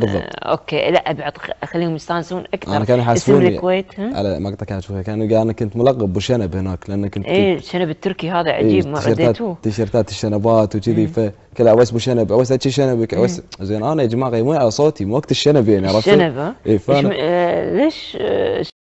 بالضبط آه، اوكي لا ابعد خليهم يستانسون اكثر انا كانوا يحاسبوني الكويت على مقطع كان اشوفه كانوا انا كنت ملقب بشنب هناك لان كنت اي الشنب التركي هذا إيه، عجيب إيه ما رديتوه تيشيرتات الشنبات وكذي فكل اوس شنب اوس اتشي شنبك اوس زين انا يا جماعه مو على صوتي مو وقت الشنب يعني عرفت؟ الشنب ها؟ اي فانا آه، ليش آه،